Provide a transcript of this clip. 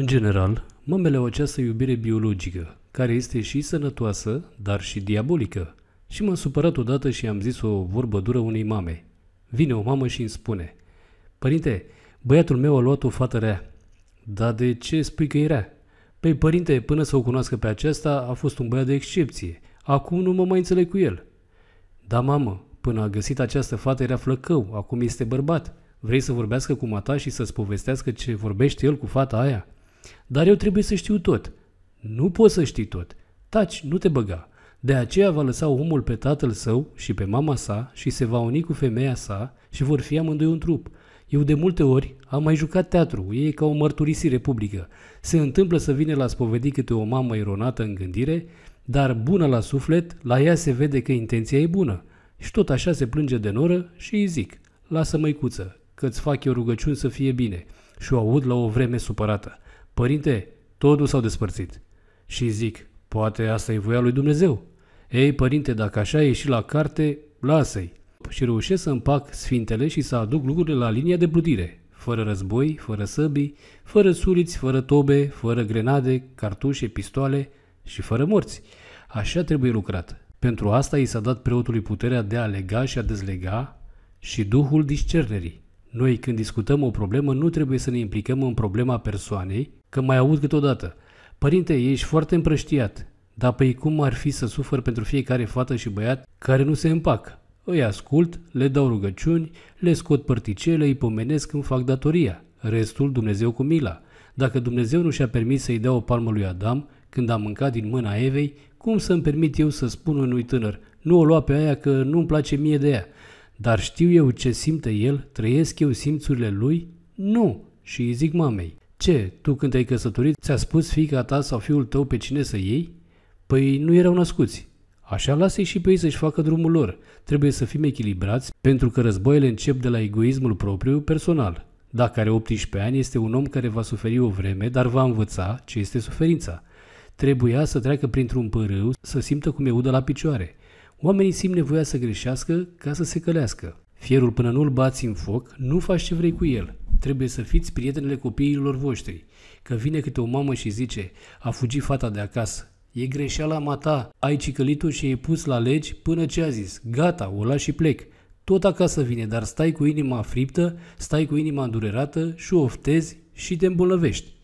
În general, mamele au această iubire biologică, care este și sănătoasă, dar și diabolică. Și m-am supărat odată și am zis o vorbă dură unei mame. Vine o mamă și îmi spune, Părinte, băiatul meu a luat o fată rea. Da, de ce spui că e rea? Păi, părinte, până să o cunoască pe aceasta, a fost un băiat de excepție. Acum nu mă mai înțeleg cu el. Da, mamă, până a găsit această fată era flăcău, acum este bărbat. Vrei să vorbească cu mata și să-ți povestească ce vorbește el cu fata aia? Dar eu trebuie să știu tot. Nu poți să știi tot. Taci, nu te băga. De aceea va lăsa omul pe tatăl său și pe mama sa și se va uni cu femeia sa și vor fi amândoi un trup. Eu de multe ori am mai jucat teatru, e ca o mărturisire publică. Se întâmplă să vine la spovedi câte o mamă ironată în gândire, dar bună la suflet, la ea se vede că intenția e bună. Și tot așa se plânge de noră și îi zic, lasă măicuță, că-ți fac eu rugăciuni să fie bine. Și o aud la o vreme supărată. Părinte, totul s-au despărțit. Și zic, poate asta e voia lui Dumnezeu. Ei, părinte, dacă așa e și la carte, lasă-i. Și reușesc să împac sfintele și să aduc lucrurile la linia de plutire. Fără război, fără săbii, fără suliți, fără tobe, fără grenade, cartușe, pistoale și fără morți. Așa trebuie lucrat. Pentru asta i s-a dat preotului puterea de a lega și a dezlega și Duhul discernerii. Noi, când discutăm o problemă, nu trebuie să ne implicăm în problema persoanei, că mai aud câteodată. Părinte, ești foarte împrăștiat. Dar păi cum ar fi să sufăr pentru fiecare fată și băiat care nu se împacă? Îi ascult, le dau rugăciuni, le scot părticele, îi pomenesc când fac datoria. Restul Dumnezeu cu mila. Dacă Dumnezeu nu și-a permis să-i dea o palmă lui Adam când a mâncat din mâna Evei, cum să-mi permit eu să spun unui tânăr, nu o lua pe aia că nu-mi place mie de ea? Dar știu eu ce simte el? Trăiesc eu simțurile lui? Nu! Și îi zic mamei. Ce, tu când te-ai căsătorit, ți-a spus fica ta sau fiul tău pe cine să iei? Păi nu erau născuți. Așa lasă-i și pe ei să-și facă drumul lor. Trebuie să fim echilibrați, pentru că războiile încep de la egoismul propriu personal. Dacă are 18 ani, este un om care va suferi o vreme, dar va învăța ce este suferința. Trebuia să treacă printr-un părâu, să simtă cum e udă la picioare. Oamenii simt nevoia să greșească ca să se călească. Fierul până nu-l bați în foc, nu faci ce vrei cu el. Trebuie să fiți prietenele copiilor voștri. Că vine câte o mamă și zice, a fugit fata de acasă. E greșeala ta, ai cicălit-o și e pus la legi până ce a zis, gata, o las și plec. Tot acasă vine, dar stai cu inima friptă, stai cu inima îndurerată și oftezi și te îmbolnăvești.